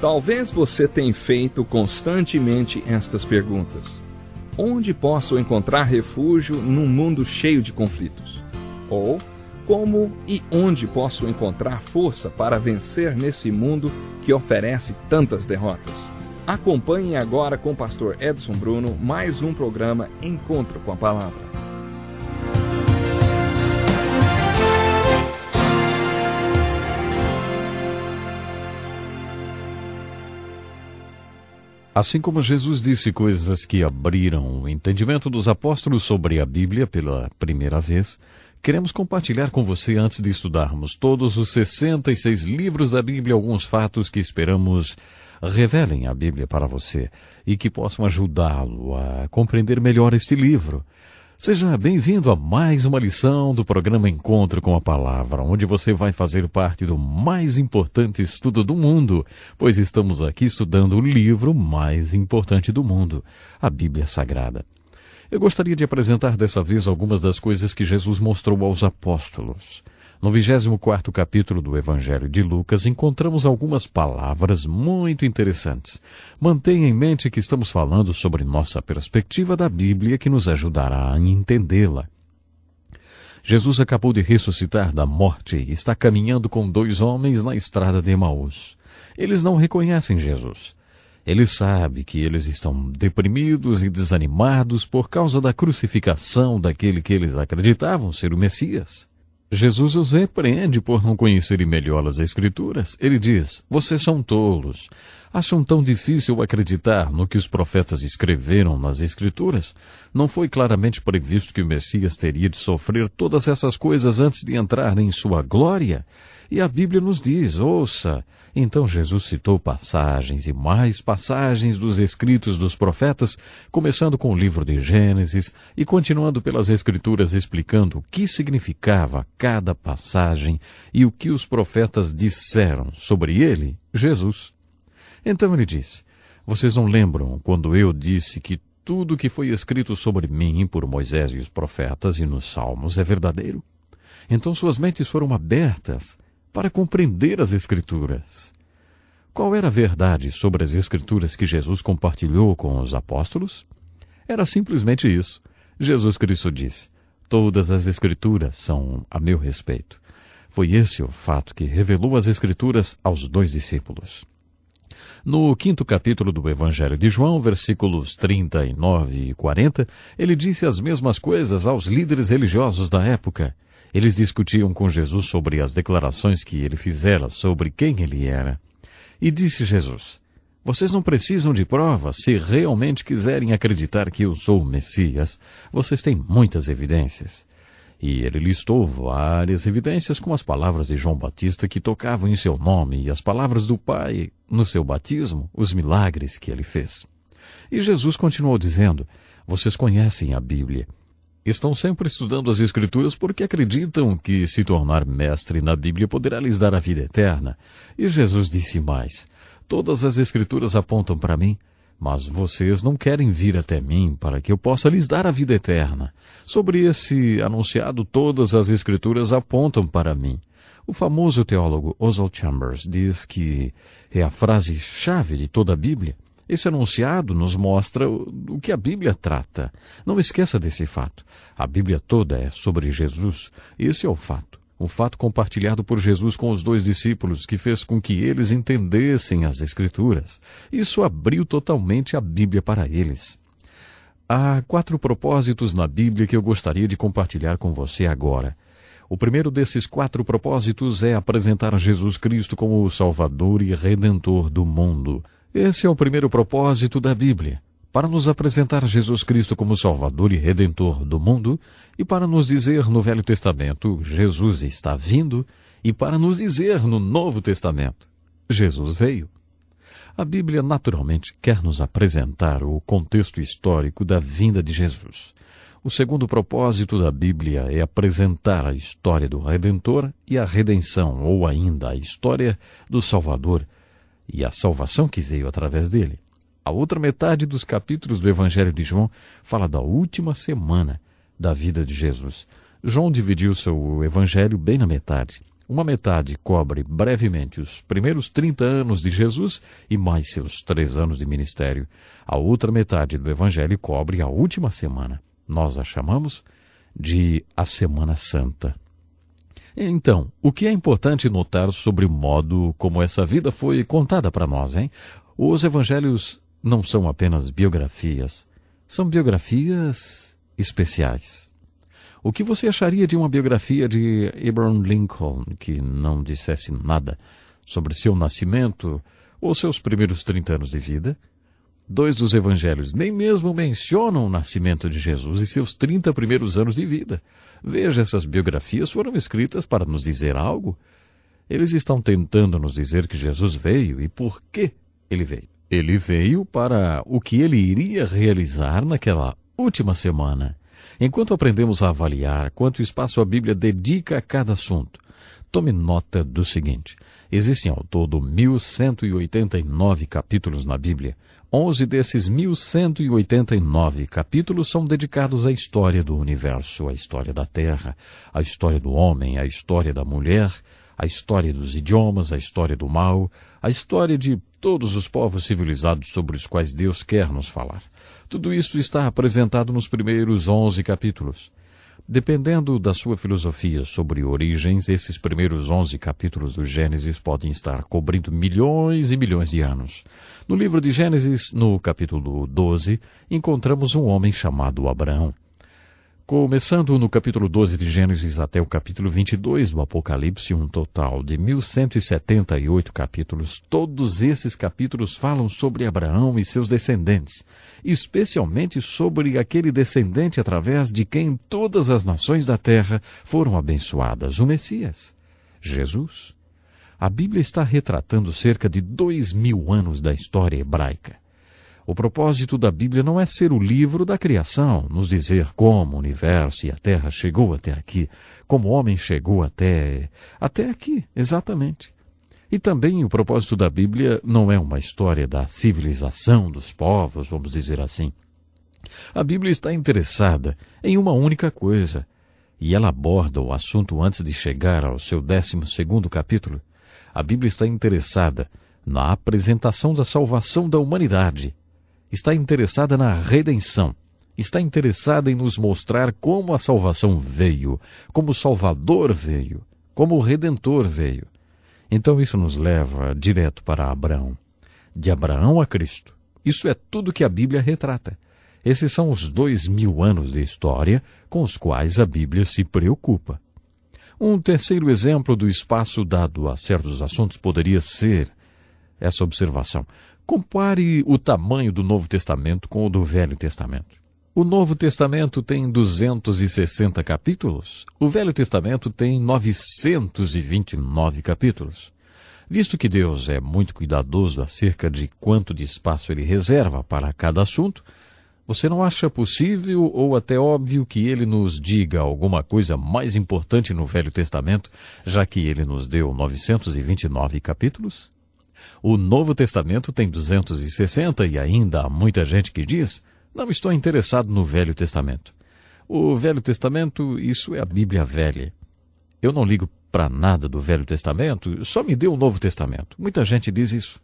Talvez você tenha feito constantemente estas perguntas: Onde posso encontrar refúgio num mundo cheio de conflitos? Ou como e onde posso encontrar força para vencer nesse mundo que oferece tantas derrotas? Acompanhe agora com o pastor Edson Bruno mais um programa Encontro com a Palavra. Assim como Jesus disse coisas que abriram o entendimento dos apóstolos sobre a Bíblia pela primeira vez, queremos compartilhar com você, antes de estudarmos todos os 66 livros da Bíblia, alguns fatos que esperamos revelem a Bíblia para você e que possam ajudá-lo a compreender melhor este livro. Seja bem-vindo a mais uma lição do programa Encontro com a Palavra, onde você vai fazer parte do mais importante estudo do mundo, pois estamos aqui estudando o livro mais importante do mundo, a Bíblia Sagrada. Eu gostaria de apresentar dessa vez algumas das coisas que Jesus mostrou aos apóstolos. No 24 capítulo do Evangelho de Lucas, encontramos algumas palavras muito interessantes. Mantenha em mente que estamos falando sobre nossa perspectiva da Bíblia que nos ajudará a entendê-la. Jesus acabou de ressuscitar da morte e está caminhando com dois homens na estrada de Emaús. Eles não reconhecem Jesus. Ele sabe que eles estão deprimidos e desanimados por causa da crucificação daquele que eles acreditavam ser o Messias. Jesus os repreende por não conhecerem melhor as Escrituras. Ele diz: Vocês são tolos acham tão difícil acreditar no que os profetas escreveram nas Escrituras? Não foi claramente previsto que o Messias teria de sofrer todas essas coisas antes de entrar em sua glória? E a Bíblia nos diz: ouça. Então Jesus citou passagens e mais passagens dos escritos dos profetas, começando com o livro de Gênesis e continuando pelas Escrituras explicando o que significava cada passagem e o que os profetas disseram sobre ele, Jesus. Então ele disse: Vocês não lembram quando eu disse que tudo que foi escrito sobre mim por Moisés e os profetas e nos Salmos é verdadeiro? Então suas mentes foram abertas para compreender as Escrituras. Qual era a verdade sobre as Escrituras que Jesus compartilhou com os apóstolos? Era simplesmente isso. Jesus Cristo disse: Todas as Escrituras são a meu respeito. Foi esse o fato que revelou as Escrituras aos dois discípulos. No quinto capítulo do Evangelho de João, versículos 39 e 40, ele disse as mesmas coisas aos líderes religiosos da época. Eles discutiam com Jesus sobre as declarações que ele fizera sobre quem ele era. E disse Jesus: Vocês não precisam de provas se realmente quiserem acreditar que eu sou o Messias. Vocês têm muitas evidências. E ele listou várias evidências com as palavras de João Batista que tocavam em seu nome e as palavras do Pai no seu batismo, os milagres que ele fez. E Jesus continuou dizendo: Vocês conhecem a Bíblia. Estão sempre estudando as Escrituras porque acreditam que se tornar mestre na Bíblia poderá lhes dar a vida eterna. E Jesus disse mais: Todas as Escrituras apontam para mim, mas vocês não querem vir até mim para que eu possa lhes dar a vida eterna. Sobre esse anunciado, todas as Escrituras apontam para mim. O famoso teólogo Oswald Chambers diz que é a frase-chave de toda a Bíblia. Esse anunciado nos mostra o que a Bíblia trata. Não esqueça desse fato. A Bíblia toda é sobre Jesus. Esse é o fato um fato compartilhado por Jesus com os dois discípulos que fez com que eles entendessem as Escrituras. Isso abriu totalmente a Bíblia para eles. Há quatro propósitos na Bíblia que eu gostaria de compartilhar com você agora. O primeiro desses quatro propósitos é apresentar Jesus Cristo como o Salvador e Redentor do mundo. Esse é o primeiro propósito da Bíblia para nos apresentar Jesus Cristo como Salvador e Redentor do mundo e para nos dizer no Velho Testamento Jesus está vindo e para nos dizer no Novo Testamento Jesus veio. A Bíblia naturalmente quer nos apresentar o contexto histórico da vinda de Jesus. O segundo propósito da Bíblia é apresentar a história do Redentor e a redenção, ou ainda a história do Salvador e a salvação que veio através dele. A outra metade dos capítulos do Evangelho de João fala da última semana da vida de Jesus. João dividiu seu Evangelho bem na metade. Uma metade cobre brevemente os primeiros 30 anos de Jesus e mais seus três anos de ministério. A outra metade do Evangelho cobre a última semana. Nós a chamamos de a Semana Santa. Então, o que é importante notar sobre o modo como essa vida foi contada para nós, hein? Os evangelhos não são apenas biografias, são biografias especiais. O que você acharia de uma biografia de Abraham Lincoln que não dissesse nada sobre seu nascimento ou seus primeiros 30 anos de vida? Dois dos evangelhos nem mesmo mencionam o nascimento de Jesus e seus 30 primeiros anos de vida. Veja, essas biografias foram escritas para nos dizer algo. Eles estão tentando nos dizer que Jesus veio e por que ele veio. Ele veio para o que ele iria realizar naquela última semana. Enquanto aprendemos a avaliar quanto espaço a Bíblia dedica a cada assunto, tome nota do seguinte: existem ao todo 1189 capítulos na Bíblia. Onze desses 1189 capítulos são dedicados à história do universo, à história da terra, à história do homem, à história da mulher, à história dos idiomas, à história do mal, à história de todos os povos civilizados sobre os quais Deus quer nos falar. Tudo isso está apresentado nos primeiros onze capítulos. Dependendo da sua filosofia sobre origens, esses primeiros 11 capítulos do Gênesis podem estar cobrindo milhões e milhões de anos. No livro de Gênesis, no capítulo 12, encontramos um homem chamado Abraão. Começando no capítulo 12 de Gênesis até o capítulo 22 do Apocalipse, um total de 1178 capítulos, todos esses capítulos falam sobre Abraão e seus descendentes, especialmente sobre aquele descendente através de quem todas as nações da terra foram abençoadas, o Messias, Jesus. A Bíblia está retratando cerca de dois mil anos da história hebraica. O propósito da Bíblia não é ser o livro da criação, nos dizer como o universo e a terra chegou até aqui, como o homem chegou até até aqui, exatamente. E também o propósito da Bíblia não é uma história da civilização dos povos, vamos dizer assim. A Bíblia está interessada em uma única coisa, e ela aborda o assunto antes de chegar ao seu décimo segundo capítulo. A Bíblia está interessada na apresentação da salvação da humanidade está interessada na redenção, está interessada em nos mostrar como a salvação veio, como o Salvador veio, como o Redentor veio. Então isso nos leva direto para Abraão, de Abraão a Cristo. Isso é tudo que a Bíblia retrata. Esses são os dois mil anos de história com os quais a Bíblia se preocupa. Um terceiro exemplo do espaço dado a certos assuntos poderia ser essa observação. Compare o tamanho do Novo Testamento com o do Velho Testamento. O Novo Testamento tem 260 capítulos, o Velho Testamento tem 929 capítulos. Visto que Deus é muito cuidadoso acerca de quanto de espaço ele reserva para cada assunto, você não acha possível ou até óbvio que ele nos diga alguma coisa mais importante no Velho Testamento, já que ele nos deu 929 capítulos? O Novo Testamento tem 260 e ainda há muita gente que diz: não estou interessado no Velho Testamento. O Velho Testamento, isso é a Bíblia velha. Eu não ligo para nada do Velho Testamento, só me deu o Novo Testamento. Muita gente diz isso.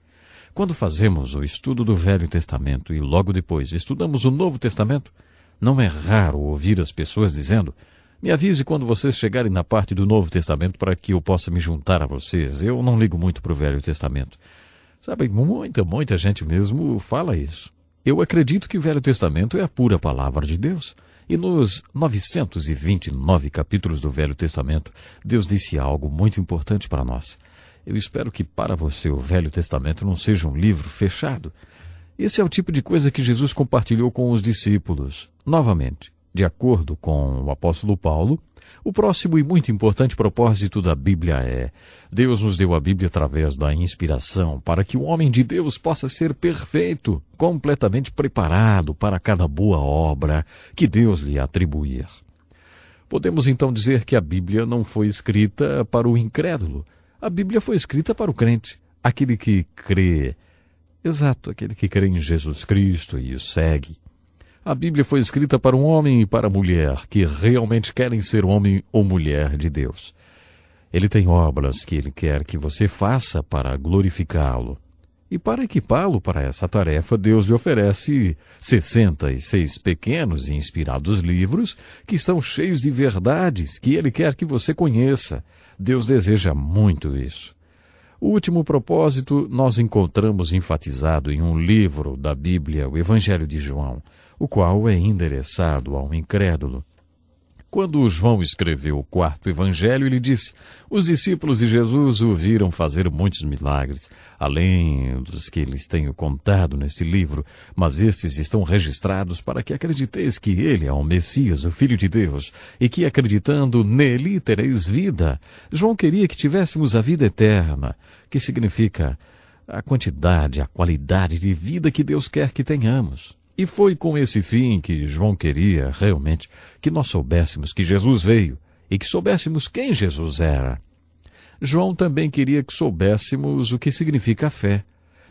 Quando fazemos o estudo do Velho Testamento e logo depois estudamos o Novo Testamento, não é raro ouvir as pessoas dizendo: me avise quando vocês chegarem na parte do Novo Testamento para que eu possa me juntar a vocês. Eu não ligo muito para o Velho Testamento. Sabe, muita, muita gente mesmo fala isso. Eu acredito que o Velho Testamento é a pura palavra de Deus. E nos 929 capítulos do Velho Testamento, Deus disse algo muito importante para nós. Eu espero que para você o Velho Testamento não seja um livro fechado. Esse é o tipo de coisa que Jesus compartilhou com os discípulos. Novamente, de acordo com o apóstolo Paulo, o próximo e muito importante propósito da Bíblia é: Deus nos deu a Bíblia através da inspiração para que o homem de Deus possa ser perfeito, completamente preparado para cada boa obra que Deus lhe atribuir. Podemos então dizer que a Bíblia não foi escrita para o incrédulo. A Bíblia foi escrita para o crente, aquele que crê. Exato, aquele que crê em Jesus Cristo e o segue. A Bíblia foi escrita para um homem e para a mulher que realmente querem ser homem ou mulher de Deus. Ele tem obras que ele quer que você faça para glorificá-lo. E para equipá-lo para essa tarefa, Deus lhe oferece 66 pequenos e inspirados livros que estão cheios de verdades que ele quer que você conheça. Deus deseja muito isso. O último propósito nós encontramos enfatizado em um livro da Bíblia, o Evangelho de João o qual é endereçado ao incrédulo. Quando João escreveu o quarto evangelho, ele disse: Os discípulos de Jesus o viram fazer muitos milagres, além dos que lhes tenho contado neste livro, mas estes estão registrados para que acrediteis que ele é o Messias, o Filho de Deus, e que acreditando nele tereis vida. João queria que tivéssemos a vida eterna, que significa a quantidade, a qualidade de vida que Deus quer que tenhamos. E foi com esse fim que João queria, realmente, que nós soubéssemos que Jesus veio e que soubéssemos quem Jesus era. João também queria que soubéssemos o que significa a fé.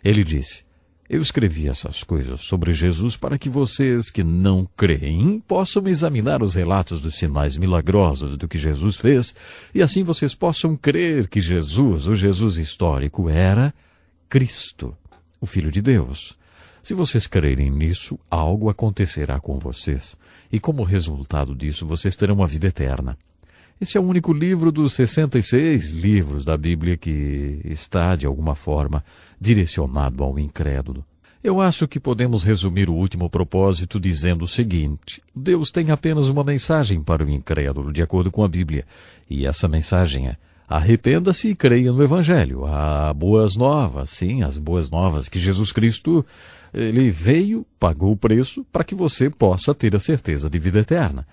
Ele disse: Eu escrevi essas coisas sobre Jesus para que vocês que não creem possam examinar os relatos dos sinais milagrosos do que Jesus fez e assim vocês possam crer que Jesus, o Jesus histórico, era Cristo, o Filho de Deus se vocês crerem nisso, algo acontecerá com vocês, e como resultado disso, vocês terão uma vida eterna. Esse é o único livro dos 66 livros da Bíblia que está, de alguma forma, direcionado ao incrédulo. Eu acho que podemos resumir o último propósito dizendo o seguinte: Deus tem apenas uma mensagem para o incrédulo, de acordo com a Bíblia, e essa mensagem é: arrependa-se e creia no Evangelho. Há boas novas, sim, as boas novas que Jesus Cristo ele veio, pagou o preço para que você possa ter a certeza de vida eterna.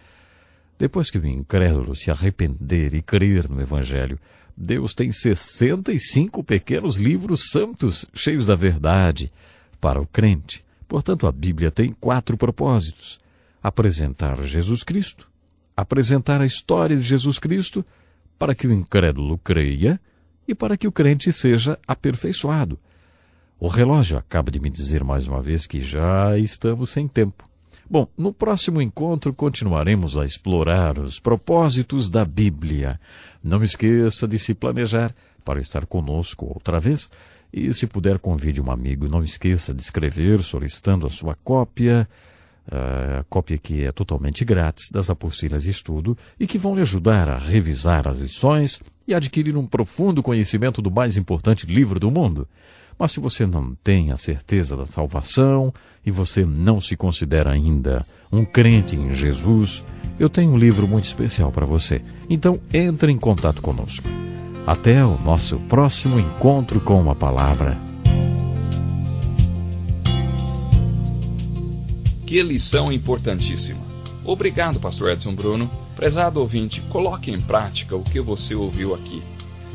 Depois que o incrédulo se arrepender e crer no Evangelho, Deus tem 65 pequenos livros santos cheios da verdade para o crente. Portanto, a Bíblia tem quatro propósitos: apresentar Jesus Cristo, apresentar a história de Jesus Cristo para que o incrédulo creia e para que o crente seja aperfeiçoado. O relógio acaba de me dizer mais uma vez que já estamos sem tempo. Bom, no próximo encontro continuaremos a explorar os propósitos da Bíblia. Não esqueça de se planejar para estar conosco outra vez. E se puder, convide um amigo. Não esqueça de escrever solicitando a sua cópia, a cópia que é totalmente grátis das apostilas de estudo e que vão lhe ajudar a revisar as lições e adquirir um profundo conhecimento do mais importante livro do mundo. Mas se você não tem a certeza da salvação e você não se considera ainda um crente em Jesus, eu tenho um livro muito especial para você. Então entre em contato conosco. Até o nosso próximo encontro com uma palavra. Que lição importantíssima. Obrigado, pastor Edson Bruno. Prezado ouvinte, coloque em prática o que você ouviu aqui.